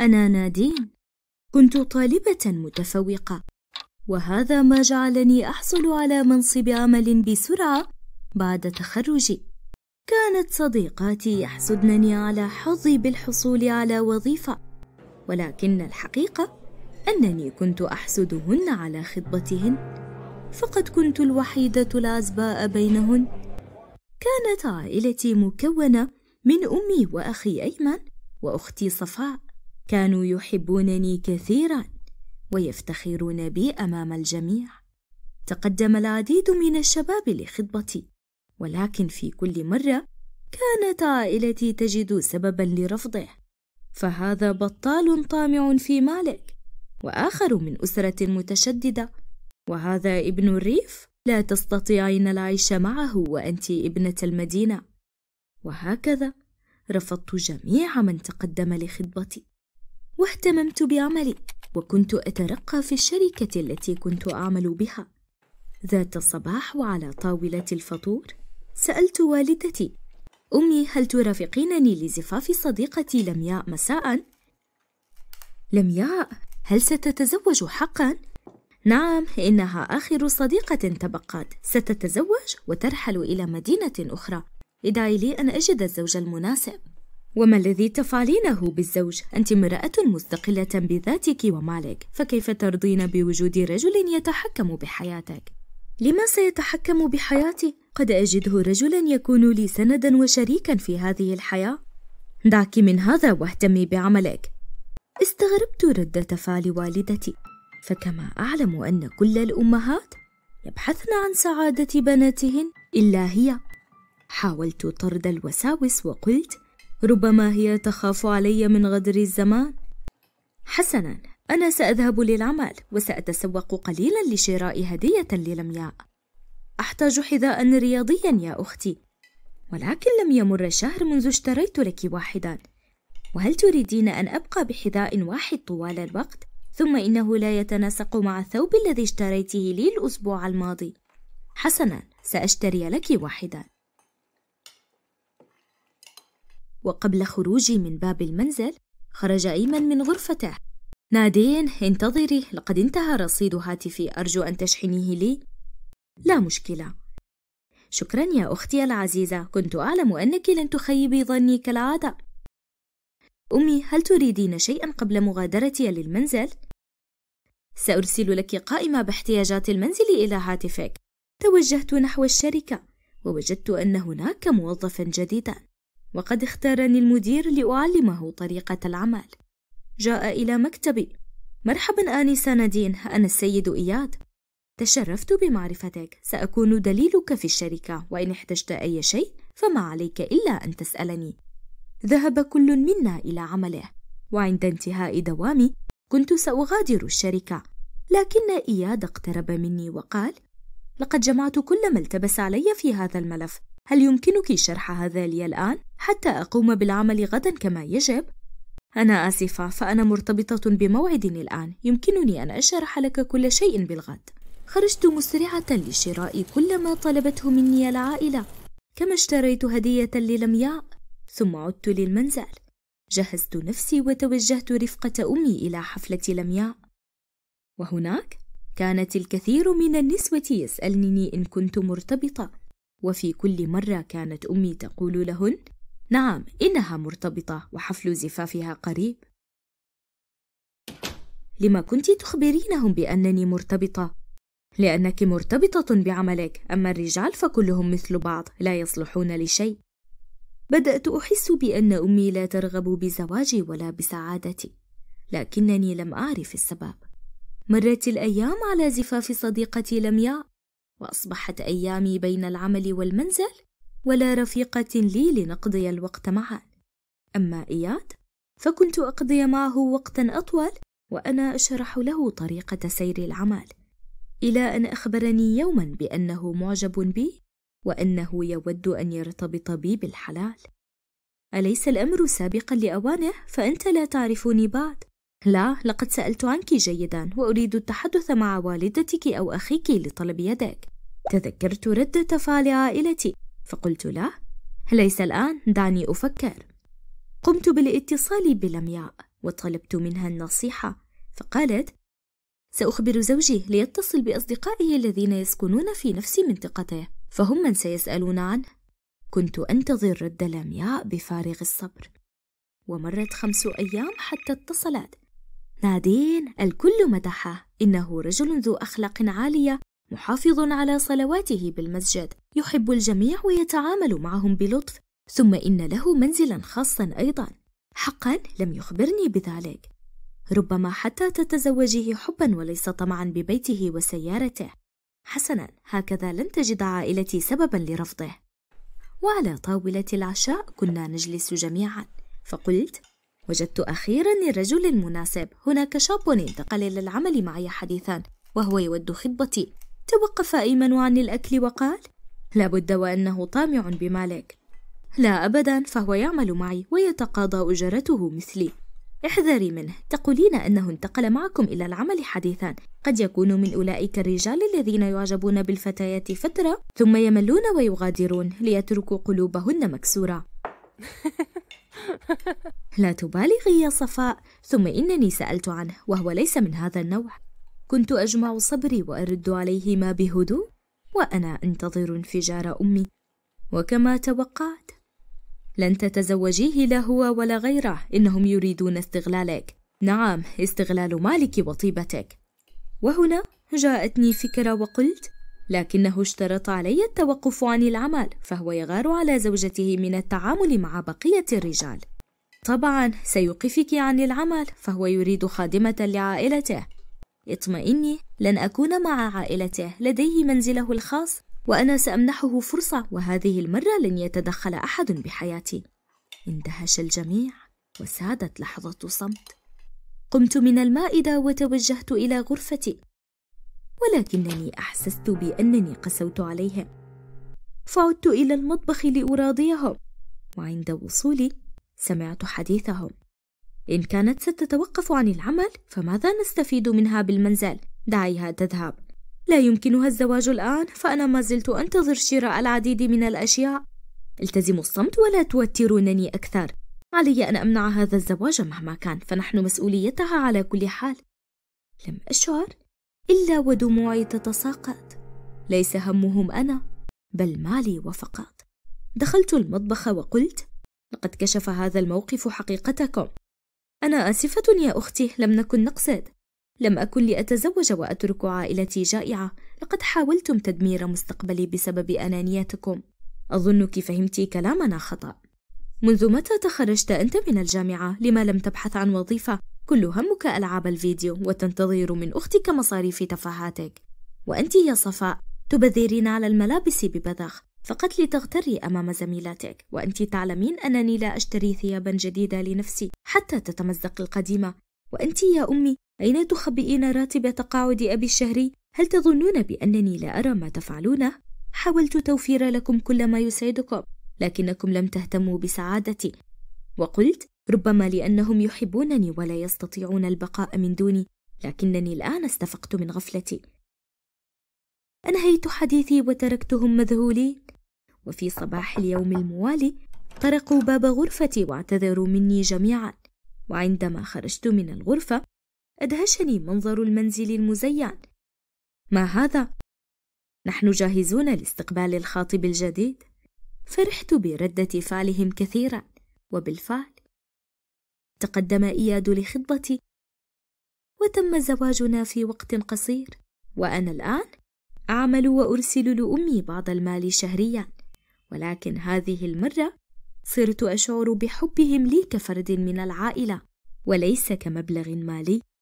أنا نادين كنت طالبة متفوقة وهذا ما جعلني أحصل على منصب عمل بسرعة بعد تخرجي كانت صديقاتي يحسدنني على حظي بالحصول على وظيفة ولكن الحقيقة أنني كنت أحسدهن على خطبتهن فقد كنت الوحيدة العزباء بينهن كانت عائلتي مكونة من أمي وأخي أيمن وأختي صفاء كانوا يحبونني كثيرا ويفتخرون بي امام الجميع تقدم العديد من الشباب لخطبتي ولكن في كل مره كانت عائلتي تجد سببا لرفضه فهذا بطال طامع في مالك واخر من اسره متشدده وهذا ابن الريف لا تستطيعين العيش معه وانت ابنه المدينه وهكذا رفضت جميع من تقدم لخطبتي واهتممت بعملي وكنت أترقى في الشركة التي كنت أعمل بها ذات الصباح وعلى طاولة الفطور سألت والدتي أمي هل ترافقينني لزفاف صديقتي لمياء مساء؟ لمياء هل ستتزوج حقا؟ نعم إنها آخر صديقة تبقت ستتزوج وترحل إلى مدينة أخرى ادعي لي أن أجد الزوج المناسب وما الذي تفعلينه بالزوج؟ أنت امرأة مستقلة بذاتك ومالك، فكيف ترضين بوجود رجل يتحكم بحياتك؟ لما سيتحكم بحياتي؟ قد أجده رجلا يكون لي سندا وشريكا في هذه الحياة. دعك من هذا واهتمي بعملك. استغربت ردة فعل والدتي، فكما أعلم أن كل الأمهات يبحثن عن سعادة بناتهن إلا هي. حاولت طرد الوساوس وقلت: ربما هي تخاف علي من غدر الزمان حسنا انا ساذهب للعمل وساتسوق قليلا لشراء هديه للمياء احتاج حذاء رياضيا يا اختي ولكن لم يمر شهر منذ اشتريت لك واحدا وهل تريدين ان ابقى بحذاء واحد طوال الوقت ثم انه لا يتناسق مع الثوب الذي اشتريته لي الاسبوع الماضي حسنا ساشتري لك واحدا وقبل خروجي من باب المنزل خرج أيمن من غرفته نادين انتظري لقد انتهى رصيد هاتفي أرجو أن تشحنيه لي لا مشكلة شكرا يا أختي العزيزة كنت أعلم أنك لن تخيبي ظني كالعادة أمي هل تريدين شيئا قبل مغادرتي للمنزل؟ سأرسل لك قائمة باحتياجات المنزل إلى هاتفك توجهت نحو الشركة ووجدت أن هناك موظفا جديدا وقد اختارني المدير لأعلمه طريقة العمل جاء إلى مكتبي مرحبا آنسة نادين أنا السيد إياد تشرفت بمعرفتك سأكون دليلك في الشركة وإن احتجت أي شيء فما عليك إلا أن تسألني ذهب كل منا إلى عمله وعند انتهاء دوامي كنت سأغادر الشركة لكن إياد اقترب مني وقال لقد جمعت كل ما التبس علي في هذا الملف هل يمكنك شرحها لي الآن حتى أقوم بالعمل غدا كما يجب؟ أنا آسفة فأنا مرتبطة بموعد الآن يمكنني أن أشرح لك كل شيء بالغد خرجت مسرعة لشراء كل ما طلبته مني العائلة كما اشتريت هدية للمياء ثم عدت للمنزل جهزت نفسي وتوجهت رفقة أمي إلى حفلة لمياء وهناك كانت الكثير من النسوة يسألني إن كنت مرتبطة وفي كل مرة كانت أمي تقول لهن: "نعم، إنها مرتبطة وحفل زفافها قريب". لما كنت تخبرينهم بأنني مرتبطة؟ لأنك مرتبطة بعملك، أما الرجال فكلهم مثل بعض، لا يصلحون لشيء. بدأت أحس بأن أمي لا ترغب بزواجي ولا بسعادتي، لكنني لم أعرف السبب. مرت الأيام على زفاف صديقتي لمياء، واصبحت ايامي بين العمل والمنزل ولا رفيقه لي لنقضي الوقت معا اما اياد فكنت اقضي معه وقتا اطول وانا اشرح له طريقه سير العمل الى ان اخبرني يوما بانه معجب بي وانه يود ان يرتبط بي بالحلال اليس الامر سابقا لاوانه فانت لا تعرفني بعد لا لقد سألت عنك جيدا وأريد التحدث مع والدتك أو أخيك لطلب يدك تذكرت ردة فعل عائلتي فقلت له ليس الآن دعني أفكر قمت بالاتصال بلمياء وطلبت منها النصيحة فقالت سأخبر زوجي ليتصل بأصدقائه الذين يسكنون في نفس منطقته فهم من سيسألون عنه كنت أنتظر رد لمياء بفارغ الصبر ومرت خمس أيام حتى اتصلت نادين الكل مدحه إنه رجل ذو أخلاق عالية محافظ على صلواته بالمسجد يحب الجميع ويتعامل معهم بلطف ثم إن له منزلا خاصا أيضا حقا لم يخبرني بذلك ربما حتى تتزوجيه حبا وليس طمعا ببيته وسيارته حسنا هكذا لن تجد عائلتي سببا لرفضه وعلى طاولة العشاء كنا نجلس جميعا فقلت وجدت أخيرا الرجل المناسب هناك شاب انتقل للعمل معي حديثا وهو يود خطبتي توقف أيمن عن الأكل وقال لابد وأنه طامع بمالك لا أبدا فهو يعمل معي ويتقاضى أجرته مثلي احذري منه تقولين أنه انتقل معكم إلى العمل حديثا قد يكون من أولئك الرجال الذين يعجبون بالفتيات فترة ثم يملون ويغادرون ليتركوا قلوبهن مكسورة لا تبالغي يا صفاء ثم إنني سألت عنه وهو ليس من هذا النوع كنت أجمع صبري وأرد عليهما بهدوء وأنا أنتظر انفجار أمي وكما توقعت لن تتزوجيه لا هو ولا غيره إنهم يريدون استغلالك نعم استغلال مالك وطيبتك وهنا جاءتني فكرة وقلت لكنه اشترط علي التوقف عن العمل فهو يغار على زوجته من التعامل مع بقيه الرجال طبعا سيوقفك عن العمل فهو يريد خادمه لعائلته اطمئني لن اكون مع عائلته لديه منزله الخاص وانا سامنحه فرصه وهذه المره لن يتدخل احد بحياتي اندهش الجميع وسادت لحظه صمت قمت من المائده وتوجهت الى غرفتي ولكنني احسست بانني قسوت عليهم فعدت الى المطبخ لاراضيهم وعند وصولي سمعت حديثهم ان كانت ستتوقف عن العمل فماذا نستفيد منها بالمنزل دعيها تذهب لا يمكنها الزواج الان فانا ما زلت انتظر شراء العديد من الاشياء التزم الصمت ولا توترونني اكثر علي ان امنع هذا الزواج مهما كان فنحن مسؤوليتها على كل حال لم اشعر إلا ودموعي تتساقط ليس همهم أنا بل مالي وفقط دخلت المطبخ وقلت لقد كشف هذا الموقف حقيقتكم أنا آسفة يا أختي لم نكن نقصد لم أكن لأتزوج وأترك عائلتي جائعة لقد حاولتم تدمير مستقبلي بسبب أنانيتكم أظنك فهمت كلامنا خطأ منذ متى تخرجت أنت من الجامعة لما لم تبحث عن وظيفة كل همك ألعاب الفيديو وتنتظر من أختك مصاريف تفاهاتك وأنت يا صفاء تبذرين على الملابس ببذخ فقط لتغتري أمام زميلاتك وأنت تعلمين أنني لا أشتري ثيابا جديدة لنفسي حتى تتمزق القديمة وأنت يا أمي أين تخبئين راتب تقاعد أبي الشهري؟ هل تظنون بأنني لا أرى ما تفعلونه؟ حاولت توفير لكم كل ما يسعدكم لكنكم لم تهتموا بسعادتي وقلت ربما لأنهم يحبونني ولا يستطيعون البقاء من دوني لكنني الآن استفقت من غفلتي أنهيت حديثي وتركتهم مذهولين وفي صباح اليوم الموالي طرقوا باب غرفتي واعتذروا مني جميعا وعندما خرجت من الغرفة أدهشني منظر المنزل المزين ما هذا؟ نحن جاهزون لاستقبال الخاطب الجديد فرحت بردة فعلهم كثيرا وبالفعل تقدم إياد لخطبتي وتم زواجنا في وقت قصير وأنا الآن أعمل وأرسل لأمي بعض المال شهريا ولكن هذه المرة صرت أشعر بحبهم لي كفرد من العائلة وليس كمبلغ مالي